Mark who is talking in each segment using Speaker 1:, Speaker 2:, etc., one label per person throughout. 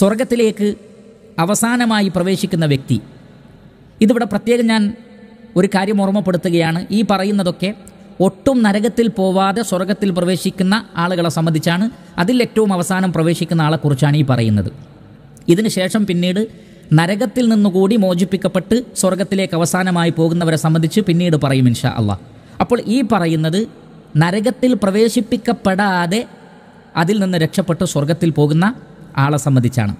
Speaker 1: സ്വർഗത്തിലേക്ക് അവസാനമായി പ്രവേശിക്കുന്ന വ്യക്തി ഇതിവിടെ പ്രത്യേകം ഞാൻ ഒരു കാര്യം ഓർമ്മപ്പെടുത്തുകയാണ് ഈ പറയുന്നതൊക്കെ ഒട്ടും നരകത്തിൽ പോവാതെ സ്വർഗത്തിൽ പ്രവേശിക്കുന്ന ആളുകളെ സംബന്ധിച്ചാണ് അതിൽ ഏറ്റവും അവസാനം പ്രവേശിക്കുന്ന ആളെക്കുറിച്ചാണ് ഈ പറയുന്നത് ഇതിനുശേഷം പിന്നീട് നരകത്തിൽ നിന്നുകൂടി മോചിപ്പിക്കപ്പെട്ട് സ്വർഗത്തിലേക്ക് അവസാനമായി പോകുന്നവരെ സംബന്ധിച്ച് പിന്നീട് പറയും ഇൻഷാ അള്ളാഹ് അപ്പോൾ ഈ പറയുന്നത് നരകത്തിൽ പ്രവേശിപ്പിക്കപ്പെടാതെ അതിൽ നിന്ന് രക്ഷപ്പെട്ട് സ്വർഗത്തിൽ പോകുന്ന ആളെ സംബന്ധിച്ചാണ്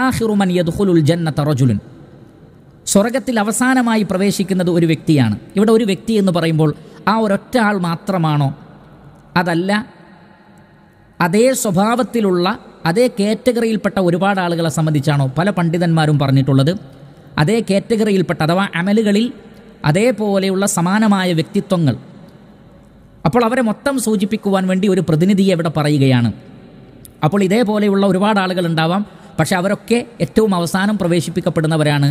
Speaker 1: ആഹിറുമൻ യദ്ഹുലുൽ ജന്നത്ത റജുലുൻ സ്വർഗത്തിൽ അവസാനമായി പ്രവേശിക്കുന്നത് ഒരു വ്യക്തിയാണ് ഇവിടെ ഒരു വ്യക്തി എന്ന് പറയുമ്പോൾ ആ ഒരൊറ്റ ആൾ മാത്രമാണോ അതല്ല അതേ സ്വഭാവത്തിലുള്ള അതേ കാറ്റഗറിയിൽപ്പെട്ട ഒരുപാട് ആളുകളെ സംബന്ധിച്ചാണോ പല പണ്ഡിതന്മാരും പറഞ്ഞിട്ടുള്ളത് അതേ കാറ്റഗറിയിൽപ്പെട്ട അഥവാ അമലുകളിൽ അതേപോലെയുള്ള സമാനമായ വ്യക്തിത്വങ്ങൾ അപ്പോൾ അവരെ മൊത്തം സൂചിപ്പിക്കുവാൻ വേണ്ടി ഒരു പ്രതിനിധിയെ ഇവിടെ പറയുകയാണ് അപ്പോൾ ഇതേപോലെയുള്ള ഒരുപാട് ആളുകൾ ഉണ്ടാവാം പക്ഷെ അവരൊക്കെ ഏറ്റവും അവസാനം പ്രവേശിപ്പിക്കപ്പെടുന്നവരാണ്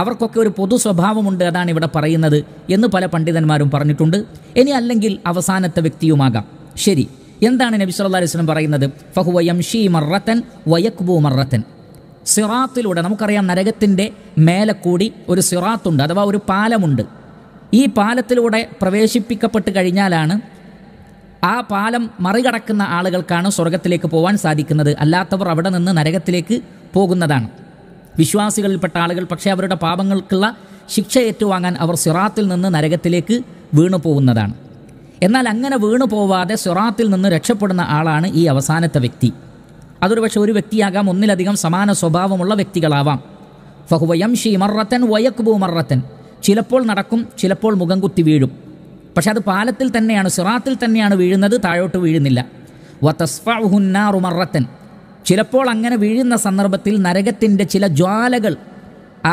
Speaker 1: അവർക്കൊക്കെ ഒരു പൊതു സ്വഭാവമുണ്ട് അതാണ് ഇവിടെ പറയുന്നത് എന്ന് പല പണ്ഡിതന്മാരും പറഞ്ഞിട്ടുണ്ട് ഇനി അല്ലെങ്കിൽ അവസാനത്തെ വ്യക്തിയുമാകാം ശരി എന്താണ് നബി സല്ലാ അലൈഹി സ്വലം പറയുന്നത് ഫഹുവ യംഷി മറത്തൻ വയക്ബു മറത്തൻ സിറാത്തിലൂടെ നമുക്കറിയാം നരകത്തിൻ്റെ മേലെ കൂടി ഒരു സിറാത്തുണ്ട് അഥവാ ഒരു പാലമുണ്ട് ഈ പാലത്തിലൂടെ പ്രവേശിപ്പിക്കപ്പെട്ട് കഴിഞ്ഞാലാണ് ആ പാലം മറികടക്കുന്ന ആളുകൾക്കാണ് സ്വർഗത്തിലേക്ക് പോകാൻ സാധിക്കുന്നത് അല്ലാത്തവർ അവിടെ നിന്ന് നരകത്തിലേക്ക് പോകുന്നതാണ് വിശ്വാസികളിൽപ്പെട്ട ആളുകൾ പക്ഷേ അവരുടെ പാപങ്ങൾക്കുള്ള ശിക്ഷ ഏറ്റുവാങ്ങാൻ അവർ സിറാത്തിൽ നിന്ന് നരകത്തിലേക്ക് വീണു പോകുന്നതാണ് എന്നാൽ അങ്ങനെ വീണു പോവാതെ സിറാത്തിൽ നിന്ന് രക്ഷപ്പെടുന്ന ആളാണ് ഈ അവസാനത്തെ വ്യക്തി അതൊരു പക്ഷേ ഒരു വ്യക്തിയാകാം ഒന്നിലധികം സമാന സ്വഭാവമുള്ള വ്യക്തികളാവാം ഫഹുവയം ഷീമറത്തൻ വയക്കുബു മറത്തൻ ചിലപ്പോൾ നടക്കും ചിലപ്പോൾ മുഖം കുത്തി വീഴും പക്ഷെ അത് പാലത്തിൽ തന്നെയാണ് സിറാത്തിൽ തന്നെയാണ് വീഴുന്നത് താഴോട്ട് വീഴുന്നില്ല വതസ്ഫുന്നാറുമറത്തൻ ചിലപ്പോൾ അങ്ങനെ വീഴുന്ന സന്ദർഭത്തിൽ നരകത്തിൻ്റെ ചില ജ്വാലകൾ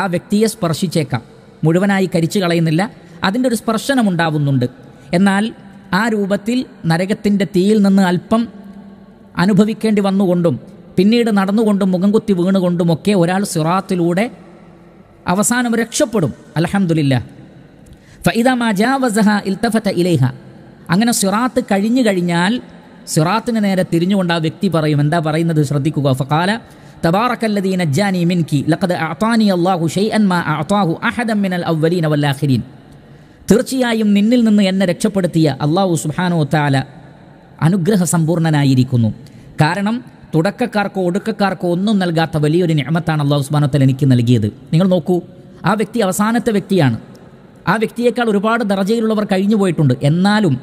Speaker 1: ആ വ്യക്തിയെ സ്പർശിച്ചേക്കാം മുഴുവനായി കരിച്ചു കളയുന്നില്ല അതിൻ്റെ ഒരു സ്പർശനമുണ്ടാവുന്നുണ്ട് എന്നാൽ ആ രൂപത്തിൽ നരകത്തിൻ്റെ തീയിൽ നിന്ന് അല്പം അനുഭവിക്കേണ്ടി വന്നുകൊണ്ടും പിന്നീട് നടന്നുകൊണ്ടും മുഖം കുത്തി ഒക്കെ ഒരാൾ സിറാത്തിലൂടെ അവസാനം രക്ഷപ്പെടും അലഹമുല്ല അങ്ങനെ സിറാത്ത് കഴിഞ്ഞു കഴിഞ്ഞാൽ സിറാത്തിന് നേരെ തിരിഞ്ഞുകൊണ്ട് ആ വ്യക്തി പറയും എന്താ പറയുന്നത് ശ്രദ്ധിക്കുക ഫക്കാല തീർച്ചയായും നിന്നിൽ നിന്ന് എന്നെ രക്ഷപ്പെടുത്തിയ അള്ളാഹു സുബ്ഹാനു താല അനുഗ്രഹ സമ്പൂർണനായിരിക്കുന്നു കാരണം തുടക്കക്കാർക്കോ ഒടുക്കക്കാർക്കോ ഒന്നും നൽകാത്ത വലിയൊരു നിയമത്താണ് അള്ളാഹു സുബാനോ തല എനിക്ക് നൽകിയത് നിങ്ങൾ നോക്കൂ ആ വ്യക്തി അവസാനത്തെ വ്യക്തിയാണ് ആ വ്യക്തിയേക്കാൾ ഒരുപാട് ദർജയിലുള്ളവർ കഴിഞ്ഞു പോയിട്ടുണ്ട് എന്നാലും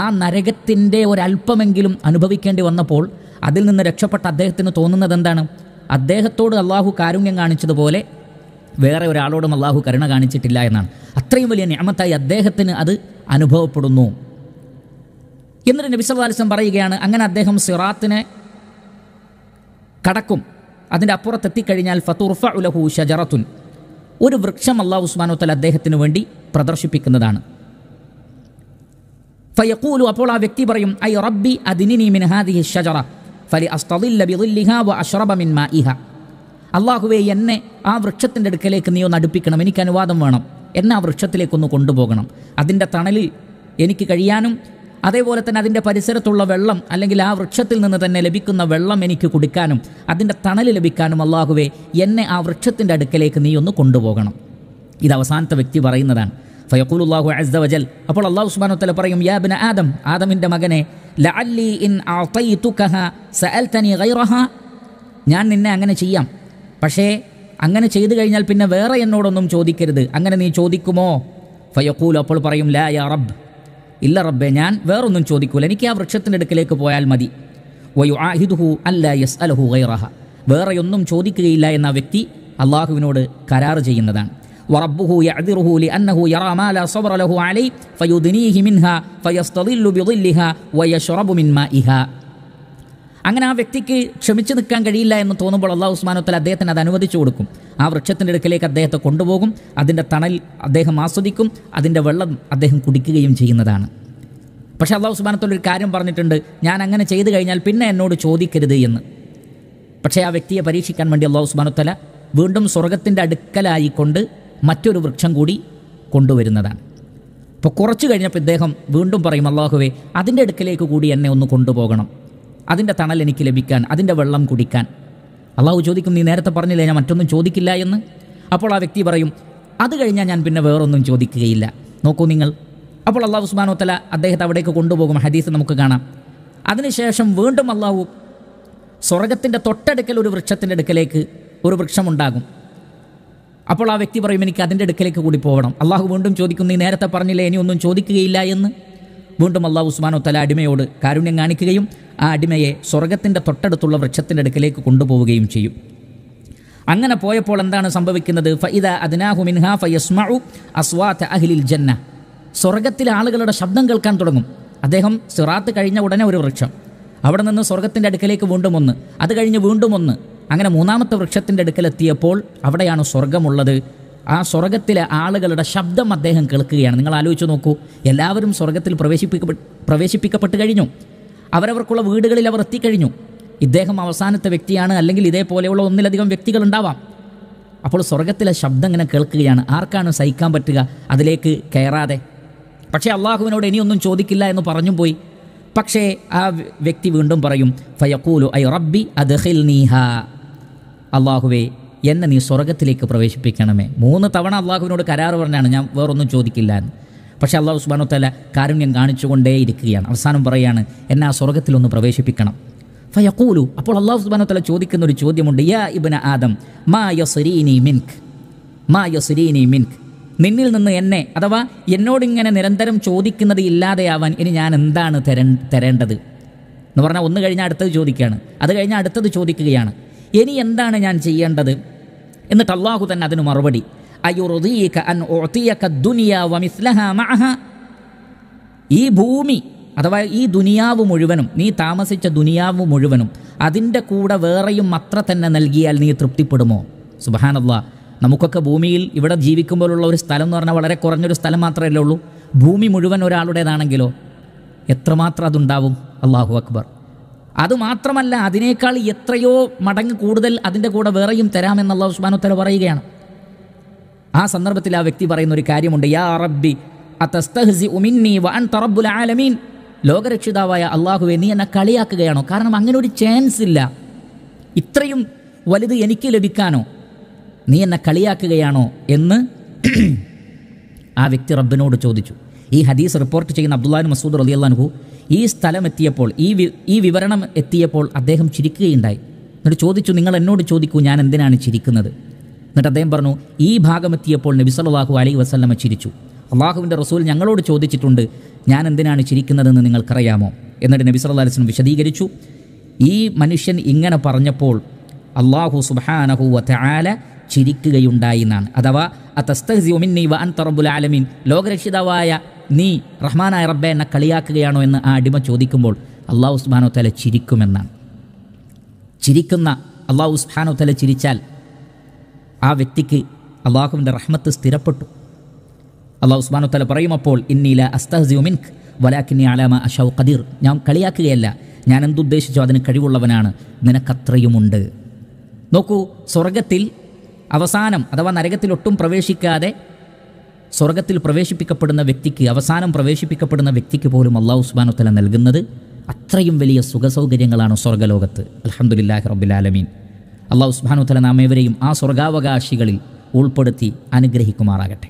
Speaker 1: ആ നരകത്തിൻ്റെ ഒരല്പമെങ്കിലും അനുഭവിക്കേണ്ടി വന്നപ്പോൾ അതിൽ നിന്ന് രക്ഷപ്പെട്ട അദ്ദേഹത്തിന് തോന്നുന്നത് എന്താണ് അദ്ദേഹത്തോട് അള്ളാഹു കാരുണ്യം കാണിച്ചതുപോലെ വേറെ ഒരാളോടും അള്ളാഹു കരുണ കാണിച്ചിട്ടില്ല എന്നാണ് അത്രയും വലിയ ഞാമത്തായി അദ്ദേഹത്തിന് അത് അനുഭവപ്പെടുന്നു എന്നിട്ട് നബിസവാലിസം പറയുകയാണ് അങ്ങനെ അദ്ദേഹം സിറാത്തിനെ കടക്കും അതിൻ്റെ അപ്പുറത്തെത്തിക്കഴിഞ്ഞാൽ ഫത്തുർഫ ഉലഹു ഷജറത്തുൻ ഒരു വൃക്ഷം അള്ളാഹു ഉസ്മാനോത്തൽ അദ്ദേഹത്തിന് വേണ്ടി പ്രദർശിപ്പിക്കുന്നതാണ് ഫയക്കൂലു അപ്പോൾ ആ വ്യക്തി പറയും ഐ റബ്ബി അതിനി മിൻഹാദി ഷജറ ഫലി അസ്തദില്ല വ അഷ്റബ മിൻ മാഇഹ അല്ലാഹുവേ എന്നെ ആ വൃക്ഷത്തിൻ്റെ അടുക്കലേക്ക് നീ ഒന്ന് അടുപ്പിക്കണം എനിക്ക് അനുവാദം വേണം എന്നെ ആ വൃക്ഷത്തിലേക്കൊന്ന് കൊണ്ടുപോകണം അതിൻ്റെ തണലിൽ എനിക്ക് കഴിയാനും അതേപോലെ തന്നെ അതിൻ്റെ പരിസരത്തുള്ള വെള്ളം അല്ലെങ്കിൽ ആ വൃക്ഷത്തിൽ നിന്ന് തന്നെ ലഭിക്കുന്ന വെള്ളം എനിക്ക് കുടിക്കാനും അതിൻ്റെ തണൽ ലഭിക്കാനും അള്ളാഹുവേ എന്നെ ആ വൃക്ഷത്തിൻ്റെ അടുക്കലേക്ക് നീ ഒന്ന് കൊണ്ടുപോകണം ഇത് അവസാനത്തെ വ്യക്തി പറയുന്നതാണ് ഫയക്കൂലുല്ലാഹു അസ്ദ വജൽ അപ്പോൾ അള്ളാഹു സുബാനു തല പറയും യാബിന ആദം ആദമിൻ്റെ മകനെ ലഅല്ലി ഇൻ സഅൽതനി ഞാൻ നിന്നെ അങ്ങനെ ചെയ്യാം പക്ഷേ അങ്ങനെ ചെയ്തു കഴിഞ്ഞാൽ പിന്നെ വേറെ എന്നോടൊന്നും ചോദിക്കരുത് അങ്ങനെ നീ ചോദിക്കുമോ ഫയക്കൂൽ അപ്പോൾ പറയും ലാ യാ റബ് ഇല്ല റബ്ബെ ഞാൻ വേറൊന്നും ചോദിക്കൂല എനിക്ക് ആ വൃക്ഷത്തിൻ്റെ അടുക്കിലേക്ക് പോയാൽ മതി വയു ആഹിദുഹു അല്ല യസ് അലഹു വൈറഹ വേറെയൊന്നും ചോദിക്കുകയില്ല എന്ന വ്യക്തി അള്ളാഹുവിനോട് കരാർ ചെയ്യുന്നതാണ് وربه അങ്ങനെ ആ വ്യക്തിക്ക് ക്ഷമിച്ചു നിൽക്കാൻ കഴിയില്ല എന്ന് തോന്നുമ്പോൾ അള്ളാഹു ഉസ്മാനോത്തൽ അദ്ദേഹത്തിന് അത് അനുവദിച്ചു കൊടുക്കും ആ വൃക്ഷത്തിൻ്റെ അടുക്കലേക്ക് അദ്ദേഹത്തെ കൊണ്ടുപോകും അതിൻ്റെ തണൽ അദ്ദേഹം ആസ്വദിക്കും അതിൻ്റെ വെള്ളം അദ്ദേഹം കുടിക്കുകയും ചെയ്യുന്നതാണ് പക്ഷേ അള്ളാഹു ഉസ്മാനത്തോൽ ഒരു കാര്യം പറഞ്ഞിട്ടുണ്ട് ഞാൻ അങ്ങനെ ചെയ്തു കഴിഞ്ഞാൽ പിന്നെ എന്നോട് ചോദിക്കരുത് എന്ന് പക്ഷേ ആ വ്യക്തിയെ പരീക്ഷിക്കാൻ വേണ്ടി അള്ളാഹു ഉസ്മാനത്തല വീണ്ടും സ്വർഗത്തിൻ്റെ അടുക്കലായിക്കൊണ്ട് മറ്റൊരു വൃക്ഷം കൂടി കൊണ്ടുവരുന്നതാണ് അപ്പോൾ കുറച്ച് കഴിഞ്ഞപ്പോൾ ഇദ്ദേഹം വീണ്ടും പറയും അള്ളാഹുവേ അതിൻ്റെ അടുക്കലേക്ക് കൂടി എന്നെ ഒന്ന് കൊണ്ടുപോകണം അതിൻ്റെ തണൽ എനിക്ക് ലഭിക്കാൻ അതിൻ്റെ വെള്ളം കുടിക്കാൻ അള്ളാഹു ചോദിക്കും നീ നേരത്തെ പറഞ്ഞില്ലേ ഞാൻ മറ്റൊന്നും ചോദിക്കില്ല എന്ന് അപ്പോൾ ആ വ്യക്തി പറയും അത് കഴിഞ്ഞാൽ ഞാൻ പിന്നെ വേറൊന്നും ചോദിക്കുകയില്ല നോക്കൂ നിങ്ങൾ അപ്പോൾ അള്ളാഹു ഉസ്മാനോത്തല അദ്ദേഹത്തെ അവിടേക്ക് കൊണ്ടുപോകും ഹദീസ് നമുക്ക് കാണാം അതിനുശേഷം വീണ്ടും അള്ളാഹു സ്വർഗത്തിൻ്റെ തൊട്ടടുക്കൽ ഒരു വൃക്ഷത്തിൻ്റെ അടുക്കലേക്ക് ഒരു വൃക്ഷമുണ്ടാകും അപ്പോൾ ആ വ്യക്തി പറയും എനിക്ക് അതിൻ്റെ അടുക്കലേക്ക് കൂടി പോകണം അള്ളാഹു വീണ്ടും ചോദിക്കും നീ നേരത്തെ പറഞ്ഞില്ലേ ഇനി ഒന്നും ചോദിക്കുകയില്ല എന്ന് വീണ്ടും അള്ളാഹു ഉസ്മാനോ തല അടിമയോട് കാരുണ്യം കാണിക്കുകയും ആ അടിമയെ സ്വർഗത്തിൻ്റെ തൊട്ടടുത്തുള്ള വൃക്ഷത്തിൻ്റെ അടുക്കിലേക്ക് കൊണ്ടുപോവുകയും ചെയ്യും അങ്ങനെ പോയപ്പോൾ എന്താണ് സംഭവിക്കുന്നത് ഫഇദ അദ്നാഹു മിൻഹ ഫയസ്മഉ അസ്വാത അഹ്ലിൽ ജന്ന സ്വർഗത്തിലെ ആളുകളുടെ ശബ്ദം കേൾക്കാൻ തുടങ്ങും അദ്ദേഹം സിറാത്ത് കഴിഞ്ഞ ഉടനെ ഒരു വൃക്ഷം അവിടെ നിന്ന് സ്വർഗത്തിൻ്റെ അടുക്കലേക്ക് വീണ്ടും ഒന്ന് അത് കഴിഞ്ഞ് വീണ്ടും ഒന്ന് അങ്ങനെ മൂന്നാമത്തെ വൃക്ഷത്തിൻ്റെ അടുക്കലെത്തിയപ്പോൾ അവിടെയാണ് സ്വർഗമുള്ളത് ആ സ്വർഗത്തിലെ ആളുകളുടെ ശബ്ദം അദ്ദേഹം കേൾക്കുകയാണ് നിങ്ങൾ ആലോചിച്ച് നോക്കൂ എല്ലാവരും സ്വർഗത്തിൽ പ്രവേശിപ്പിക്കപ്പെട്ട് പ്രവേശിപ്പിക്കപ്പെട്ട് കഴിഞ്ഞു അവരവർക്കുള്ള വീടുകളിൽ അവർ എത്തിക്കഴിഞ്ഞു ഇദ്ദേഹം അവസാനത്തെ വ്യക്തിയാണ് അല്ലെങ്കിൽ ഇതേപോലെയുള്ള ഒന്നിലധികം വ്യക്തികൾ ഉണ്ടാവാം അപ്പോൾ സ്വർഗത്തിലെ ശബ്ദം ഇങ്ങനെ കേൾക്കുകയാണ് ആർക്കാണ് സഹിക്കാൻ പറ്റുക അതിലേക്ക് കയറാതെ പക്ഷേ അള്ളാഹുവിനോട് ഇനിയൊന്നും ചോദിക്കില്ല എന്ന് പറഞ്ഞു പോയി പക്ഷേ ആ വ്യക്തി വീണ്ടും പറയും ഫയക്കൂലു ഐ റബ്ബി അദ്ഹിൽ നീഹ അള്ളാഹുവേ എന്നെ നീ സ്വർഗത്തിലേക്ക് പ്രവേശിപ്പിക്കണമേ മൂന്ന് തവണ അള്ളാഹുവിനോട് കരാർ പറഞ്ഞാണ് ഞാൻ വേറൊന്നും ചോദിക്കില്ല എന്ന് പക്ഷേ അള്ളാഹു സുബാനോ തല കാരുണ്യം കാണിച്ചുകൊണ്ടേ ഇരിക്കുകയാണ് അവസാനം പറയാണ് എന്നെ ആ സ്വർഗത്തിലൊന്ന് പ്രവേശിപ്പിക്കണം ഫയക്കൂലു അപ്പോൾ അള്ളാഹു സുബാനോ തല ചോദിക്കുന്ന ഒരു ചോദ്യമുണ്ട് യാ ഇബിന ആദം മാ യൊസരീനി മിൻക് മാ യൊസരീനി മിൻക് നിന്നിൽ നിന്ന് എന്നെ അഥവാ എന്നോടിങ്ങനെ നിരന്തരം ചോദിക്കുന്നത് ഇല്ലാതെയാവാൻ ഇനി ഞാൻ എന്താണ് തര തരേണ്ടത് എന്ന് പറഞ്ഞാൽ ഒന്ന് കഴിഞ്ഞാൽ അടുത്തത് ചോദിക്കുകയാണ് അത് കഴിഞ്ഞാൽ അടുത്തത് ചോദിക്കുകയാണ് ഇനി എന്താണ് ഞാൻ ചെയ്യേണ്ടത് എന്നിട്ട് അള്ളാഹു തന്നെ അതിന് മറുപടി അൻ ഈ ഭൂമി അഥവാ ഈ ദുനിയാവ് മുഴുവനും നീ താമസിച്ച ദുനിയാവ് മുഴുവനും അതിൻ്റെ കൂടെ വേറെയും അത്ര തന്നെ നൽകിയാൽ നീ തൃപ്തിപ്പെടുമോ സുബഹാനല്ല നമുക്കൊക്കെ ഭൂമിയിൽ ഇവിടെ ജീവിക്കുമ്പോഴുള്ള ഒരു സ്ഥലം എന്ന് പറഞ്ഞാൽ വളരെ കുറഞ്ഞൊരു സ്ഥലം മാത്രമല്ലേ ഉള്ളൂ ഭൂമി മുഴുവൻ ഒരാളുടേതാണെങ്കിലോ എത്രമാത്രം അതുണ്ടാവും അള്ളാഹു അക്ബർ അതുമാത്രമല്ല അതിനേക്കാൾ എത്രയോ മടങ്ങ് കൂടുതൽ അതിൻ്റെ കൂടെ വേറെയും തരാമെന്നുള്ള ഉസ്മാനുത്തല പറയുകയാണ് ആ സന്ദർഭത്തിൽ ആ വ്യക്തി പറയുന്ന ഒരു കാര്യമുണ്ട് യാ റബ്ബി ആലമീൻ ലോകരക്ഷിതാവായ അള്ളാഹുവെ നീ എന്നെ കളിയാക്കുകയാണോ കാരണം അങ്ങനെ ഒരു ചാൻസ് ഇല്ല ഇത്രയും വലുത് എനിക്ക് ലഭിക്കാനോ നീ എന്നെ കളിയാക്കുകയാണോ എന്ന് ആ വ്യക്തി റബ്ബിനോട് ചോദിച്ചു ഈ ഹദീസ് റിപ്പോർട്ട് ചെയ്യുന്ന അബ്ദുല്ലാൻ മസൂദ് റലിയല്ലാൻഹു ഈ സ്ഥലം എത്തിയപ്പോൾ ഈ ഈ വിവരണം എത്തിയപ്പോൾ അദ്ദേഹം ചിരിക്കുകയുണ്ടായി എന്നിട്ട് ചോദിച്ചു നിങ്ങൾ എന്നോട് ചോദിക്കൂ ഞാൻ എന്തിനാണ് ചിരിക്കുന്നത് എന്നിട്ട് അദ്ദേഹം പറഞ്ഞു ഈ ഭാഗം എത്തിയപ്പോൾ നബി സല്ലാഹു അലൈ വസ്ലമ ചിരിച്ചു അള്ളാഹുവിൻ്റെ റസൂൽ ഞങ്ങളോട് ചോദിച്ചിട്ടുണ്ട് ഞാൻ എന്തിനാണ് ചിരിക്കുന്നതെന്ന് നിങ്ങൾക്കറിയാമോ എന്നിട്ട് നബി സല്ലാ അലിസ്ലം വിശദീകരിച്ചു ഈ മനുഷ്യൻ ഇങ്ങനെ പറഞ്ഞപ്പോൾ അള്ളാഹു സുബാനഹു വല ചിരിക്കുകയുണ്ടായി എന്നാണ് അഥവാ അ തസ്തഹ്സിമിന്നി വ അൻ തറബുൽ ആലമീൻ ലോകരക്ഷിതാവായ നീ റഹ്മാനായ റബ്ബെ എന്നെ കളിയാക്കുകയാണോ എന്ന് ആ അടിമ ചോദിക്കുമ്പോൾ അള്ളാഹു ഉസ്മാനോ തല ചിരിക്കുമെന്നാണ് ചിരിക്കുന്ന അള്ളാഹു ഉസ്മാനോ തല ചിരിച്ചാൽ ആ വ്യക്തിക്ക് അള്ളാഹുവിൻ്റെ റഹ്മത്ത് സ്ഥിരപ്പെട്ടു അള്ളാഹു ഉസ്മാനോ തല പറയും അപ്പോൾ ഇന്നീല അസ്തഹസിമിൻഖ് വലാക്കിനി ആലാമ അഷൌ കദീർ ഞാൻ കളിയാക്കുകയല്ല ഞാൻ എന്തുദ്ദേശിച്ചോ അതിന് കഴിവുള്ളവനാണ് നിനക്കത്രയുമുണ്ട് നോക്കൂ സ്വർഗത്തിൽ അവസാനം അഥവാ നരകത്തിൽ ഒട്ടും പ്രവേശിക്കാതെ സ്വർഗത്തിൽ പ്രവേശിപ്പിക്കപ്പെടുന്ന വ്യക്തിക്ക് അവസാനം പ്രവേശിപ്പിക്കപ്പെടുന്ന വ്യക്തിക്ക് പോലും അള്ളാഹു തല നൽകുന്നത് അത്രയും വലിയ സുഖസൗകര്യങ്ങളാണ് സ്വർഗലോകത്ത് അലഹമുല്ലാഹി റബുലാലമീൻ അള്ളാഹു തല നാം ഏവരെയും ആ സ്വർഗാവകാശികളിൽ ഉൾപ്പെടുത്തി അനുഗ്രഹിക്കുമാറാകട്ടെ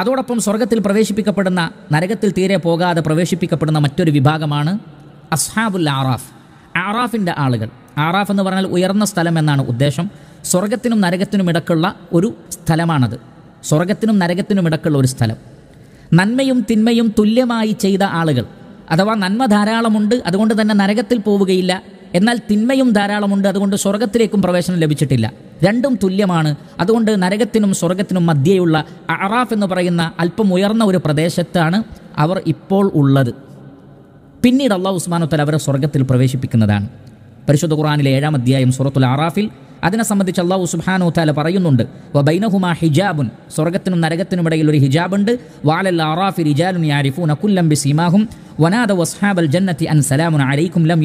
Speaker 1: അതോടൊപ്പം സ്വർഗത്തിൽ പ്രവേശിപ്പിക്കപ്പെടുന്ന നരകത്തിൽ തീരെ പോകാതെ പ്രവേശിപ്പിക്കപ്പെടുന്ന മറ്റൊരു വിഭാഗമാണ് അസ്ഹാബുൽ ആറാഫ് ആറാഫിൻ്റെ ആളുകൾ ആറാഫ് എന്ന് പറഞ്ഞാൽ ഉയർന്ന സ്ഥലം എന്നാണ് ഉദ്ദേശം സ്വർഗത്തിനും നരകത്തിനും ഇടക്കുള്ള ഒരു സ്ഥലമാണത് സ്വർഗത്തിനും നരകത്തിനും ഇടക്കുള്ള ഒരു സ്ഥലം നന്മയും തിന്മയും തുല്യമായി ചെയ്ത ആളുകൾ അഥവാ നന്മ ധാരാളമുണ്ട് അതുകൊണ്ട് തന്നെ നരകത്തിൽ പോവുകയില്ല എന്നാൽ തിന്മയും ധാരാളമുണ്ട് അതുകൊണ്ട് സ്വർഗത്തിലേക്കും പ്രവേശനം ലഭിച്ചിട്ടില്ല രണ്ടും തുല്യമാണ് അതുകൊണ്ട് നരകത്തിനും സ്വർഗത്തിനും മധ്യയുള്ള അറാഫ് എന്ന് പറയുന്ന അല്പം ഉയർന്ന ഒരു പ്രദേശത്താണ് അവർ ഇപ്പോൾ ഉള്ളത് പിന്നീട് അള്ളാഹു ഉസ്മാനോത്തൽ അവരെ സ്വർഗത്തിൽ പ്രവേശിപ്പിക്കുന്നതാണ് പരിശുദ്ധ ഖുറാനിലെ ഏഴാം അധ്യായം സൂറത്തുൽ ആറാഫിൽ അതിനെ സംബന്ധിച്ച് അള്ളാഹു സുബാനോ താല പറയുന്നുണ്ട് ബൈനഹുമാ ഹിജാബുൻ സ്വർഗത്തിനും നരകത്തിനും ഇടയിൽ ഒരു ഹിജാബുണ്ട് കുല്ലം ബി സീമാഹും വസ്ഹാബൽ ജന്നത്തി അൻ ലം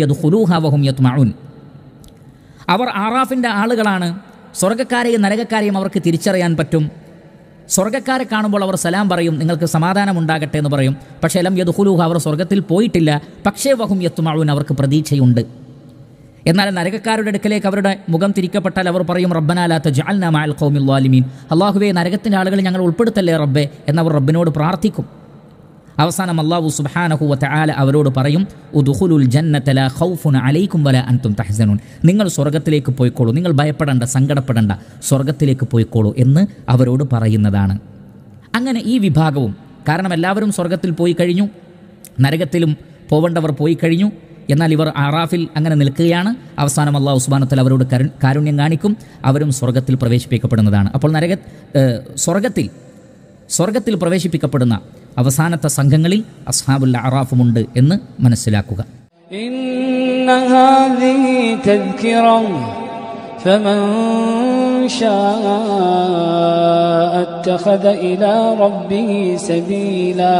Speaker 1: യത്മാഉൻ അവർ ആറാഫിൻ്റെ ആളുകളാണ് സ്വർഗക്കാരെയും നരകക്കാരെയും അവർക്ക് തിരിച്ചറിയാൻ പറ്റും സ്വർഗ്ഗക്കാരെ കാണുമ്പോൾ അവർ സലാം പറയും നിങ്ങൾക്ക് സമാധാനം ഉണ്ടാകട്ടെ എന്ന് പറയും പക്ഷേ ലം ഹുലൂഹ അവർ സ്വർഗ്ഗത്തിൽ പോയിട്ടില്ല പക്ഷേ വഹും യത്തുമാവൂൻ അവർക്ക് പ്രതീക്ഷയുണ്ട് എന്നാൽ നരകക്കാരുടെ അടുക്കലേക്ക് അവരുടെ മുഖം തിരിക്കപ്പെട്ടാൽ അവർ പറയും റബ്ബനാലാത്ത ജാൽനാമാൽ വാലിമീൻ അള്ളാഹുവെ നരകത്തിൻ്റെ ആളുകൾ ഞങ്ങൾ ഉൾപ്പെടുത്തല്ലേ റബ്ബെ എന്നവർ റബ്ബിനോട് പ്രാർത്ഥിക്കും അവസാനം അള്ളാഹു സുബാനഹുവത്തെ ആല അവരോട് പറയും ഉദുഹുലുൽ ജന്നത്തല ഖൗഫുൻ അലൈക്കും വല അൻതും തഹസനുൻ നിങ്ങൾ സ്വർഗത്തിലേക്ക് പോയിക്കോളൂ നിങ്ങൾ ഭയപ്പെടേണ്ട സങ്കടപ്പെടേണ്ട സ്വർഗത്തിലേക്ക് പോയിക്കോളൂ എന്ന് അവരോട് പറയുന്നതാണ് അങ്ങനെ ഈ വിഭാഗവും കാരണം എല്ലാവരും സ്വർഗത്തിൽ പോയി കഴിഞ്ഞു നരകത്തിലും പോവേണ്ടവർ പോയി കഴിഞ്ഞു എന്നാൽ ഇവർ അറാഫിൽ അങ്ങനെ നിൽക്കുകയാണ് അവസാനം അള്ളാഹു ഉസ്മാനത്തിൽ അവരോട് കാരുണ്യം കാണിക്കും അവരും സ്വർഗത്തിൽ പ്രവേശിപ്പിക്കപ്പെടുന്നതാണ് അപ്പോൾ നരക സ്വർഗത്തിൽ സ്വർഗത്തിൽ പ്രവേശിപ്പിക്കപ്പെടുന്ന അവസാനത്തെ സംഘങ്ങളിൽ അസ്ഹാബുൽ അറാഫുമുണ്ട് എന്ന് മനസ്സിലാക്കുക اتخذ ഇലാ ربه سبيلا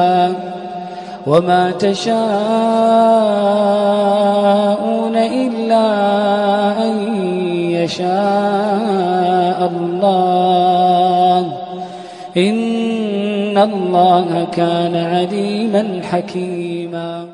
Speaker 1: وما تشاءون إلا أن يشاء الله إن الله كان عليما حكيما